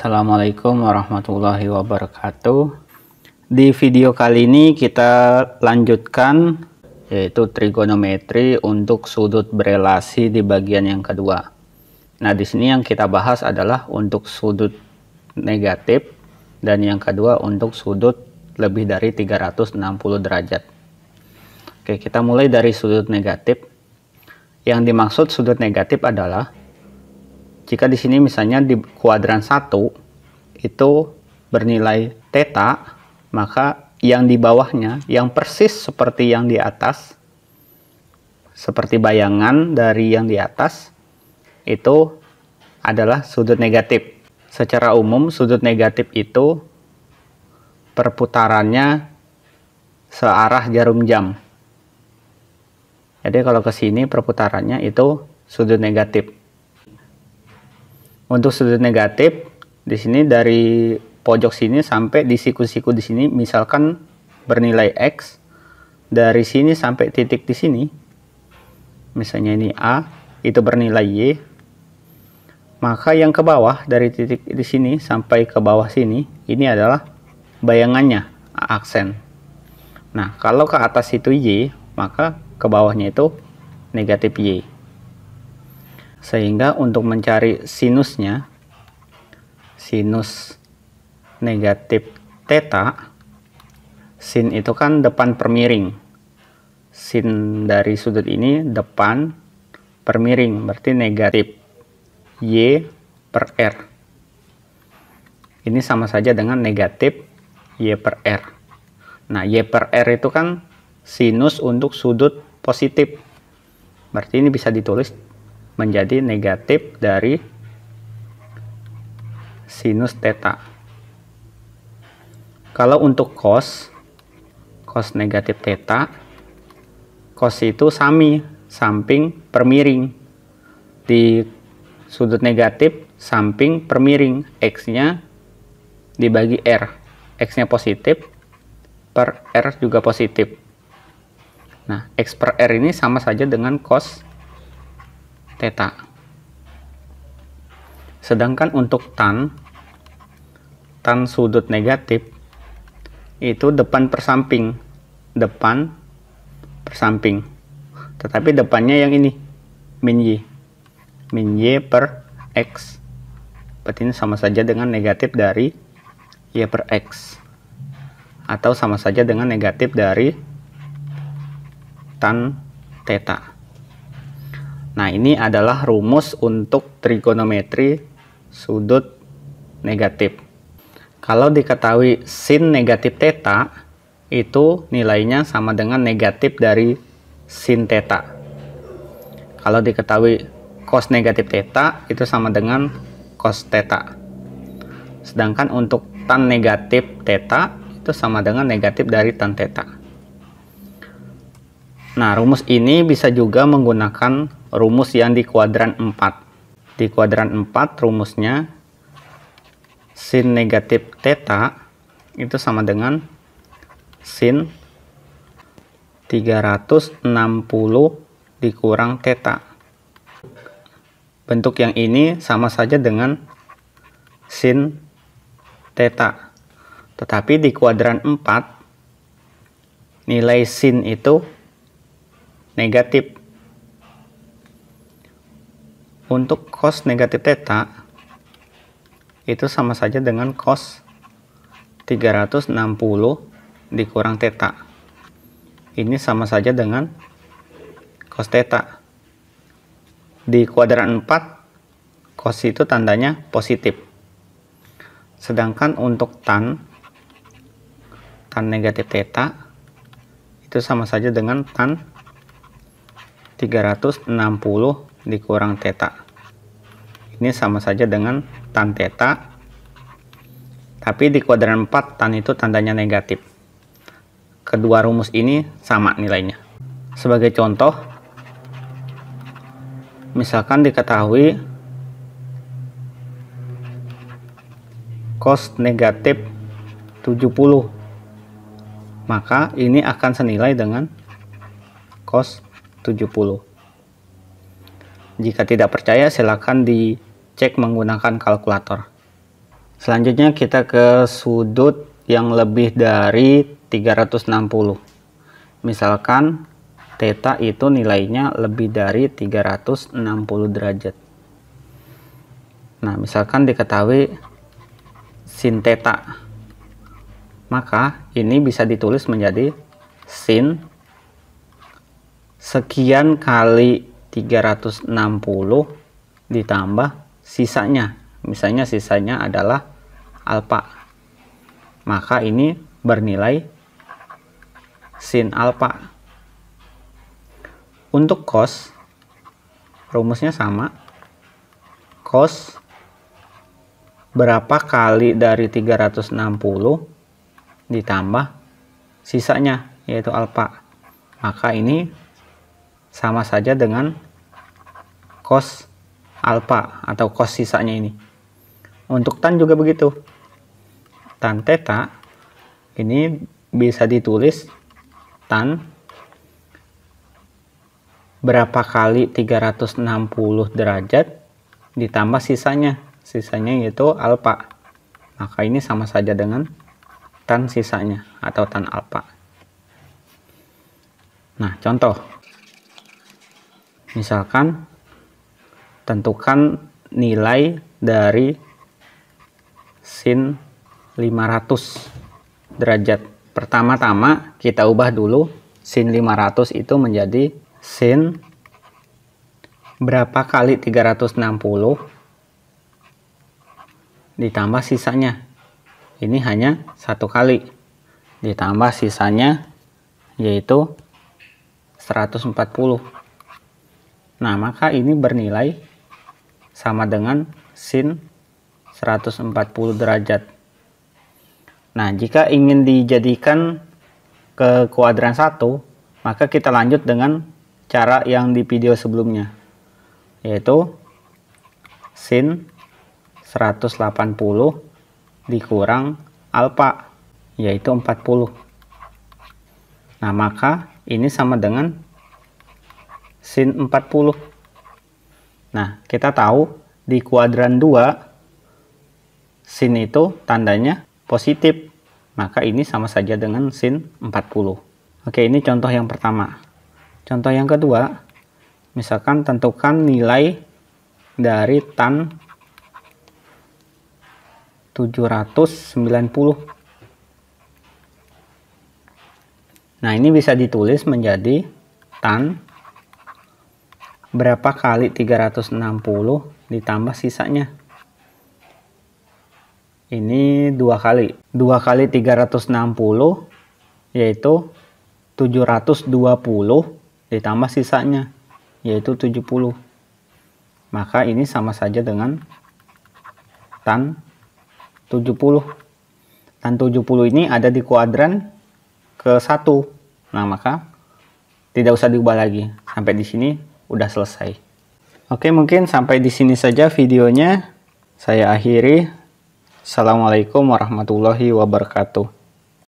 Assalamualaikum warahmatullahi wabarakatuh di video kali ini kita lanjutkan yaitu trigonometri untuk sudut berelasi di bagian yang kedua nah di sini yang kita bahas adalah untuk sudut negatif dan yang kedua untuk sudut lebih dari 360 derajat Oke kita mulai dari sudut negatif yang dimaksud sudut negatif adalah jika di sini misalnya di kuadran 1 itu bernilai teta, maka yang di bawahnya yang persis seperti yang di atas seperti bayangan dari yang di atas itu adalah sudut negatif. Secara umum sudut negatif itu perputarannya searah jarum jam. Jadi kalau ke sini perputarannya itu sudut negatif untuk sudut negatif di sini dari pojok sini sampai di siku-siku di sini misalkan bernilai X dari sini sampai titik di sini misalnya ini A itu bernilai Y maka yang ke bawah dari titik di sini sampai ke bawah sini ini adalah bayangannya aksen nah kalau ke atas itu Y maka ke bawahnya itu negatif Y sehingga untuk mencari sinusnya sinus negatif theta sin itu kan depan permiring sin dari sudut ini depan permiring berarti negatif y per r ini sama saja dengan negatif y per r nah y per r itu kan sinus untuk sudut positif berarti ini bisa ditulis menjadi negatif dari sinus theta. Kalau untuk cos, cos negatif theta, cos itu sami, samping permiring. Di sudut negatif, samping permiring, x-nya dibagi r. X-nya positif, per r juga positif. Nah, x per r ini sama saja dengan cos Teta. Sedangkan untuk tan, tan sudut negatif itu depan persamping, depan persamping. Tetapi depannya yang ini, min y. Min y per x. Berarti ini sama saja dengan negatif dari y per x. Atau sama saja dengan negatif dari tan teta. Nah, ini adalah rumus untuk trigonometri sudut negatif. Kalau diketahui sin negatif theta, itu nilainya sama dengan negatif dari sin theta. Kalau diketahui cos negatif theta, itu sama dengan cos theta. Sedangkan untuk tan negatif theta, itu sama dengan negatif dari tan theta. Nah, rumus ini bisa juga menggunakan rumus yang di kuadran 4. Di kuadran 4 rumusnya sin negatif theta itu sama dengan sin 360 dikurang theta. Bentuk yang ini sama saja dengan sin theta. Tetapi di kuadran 4 nilai sin itu negatif untuk cos negatif theta itu sama saja dengan cos 360 dikurang theta. Ini sama saja dengan cos theta. Di kuadran 4, cos itu tandanya positif. Sedangkan untuk tan, tan negatif theta, itu sama saja dengan tan 360 dikurang teta ini sama saja dengan tan teta tapi di kuadran 4 tan itu tandanya negatif kedua rumus ini sama nilainya sebagai contoh misalkan diketahui cos negatif 70 maka ini akan senilai dengan cos 70 jika tidak percaya, silakan dicek menggunakan kalkulator. Selanjutnya kita ke sudut yang lebih dari 360. Misalkan theta itu nilainya lebih dari 360 derajat. Nah, misalkan diketahui sin theta. Maka ini bisa ditulis menjadi sin sekian kali 360 ditambah sisanya. Misalnya sisanya adalah alfa. Maka ini bernilai sin alfa. Untuk cos rumusnya sama. Cos berapa kali dari 360 ditambah sisanya yaitu alfa. Maka ini sama saja dengan cos alfa atau cos sisanya ini. Untuk tan juga begitu. Tan theta ini bisa ditulis tan berapa kali 360 derajat ditambah sisanya. Sisanya yaitu alfa. Maka ini sama saja dengan tan sisanya atau tan alfa. Nah, contoh misalkan tentukan nilai dari sin 500 derajat pertama-tama kita ubah dulu sin 500 itu menjadi sin berapa kali 360 ditambah sisanya ini hanya satu kali ditambah sisanya yaitu 140 Nah, maka ini bernilai sama dengan sin 140 derajat. Nah, jika ingin dijadikan ke kuadran 1, maka kita lanjut dengan cara yang di video sebelumnya, yaitu sin 180 dikurang alfa, yaitu 40. Nah, maka ini sama dengan sin 40. Nah, kita tahu di kuadran 2 sin itu tandanya positif. Maka ini sama saja dengan sin 40. Oke, ini contoh yang pertama. Contoh yang kedua, misalkan tentukan nilai dari tan 790. Nah, ini bisa ditulis menjadi tan berapa kali 360 ditambah sisanya ini dua kali dua kali 360 yaitu 720 ditambah sisanya yaitu 70 maka ini sama saja dengan tan 70 tan 70 ini ada di kuadran ke 1 nah maka tidak usah diubah lagi sampai di sini udah selesai. Oke, mungkin sampai di sini saja videonya. Saya akhiri. Assalamualaikum warahmatullahi wabarakatuh.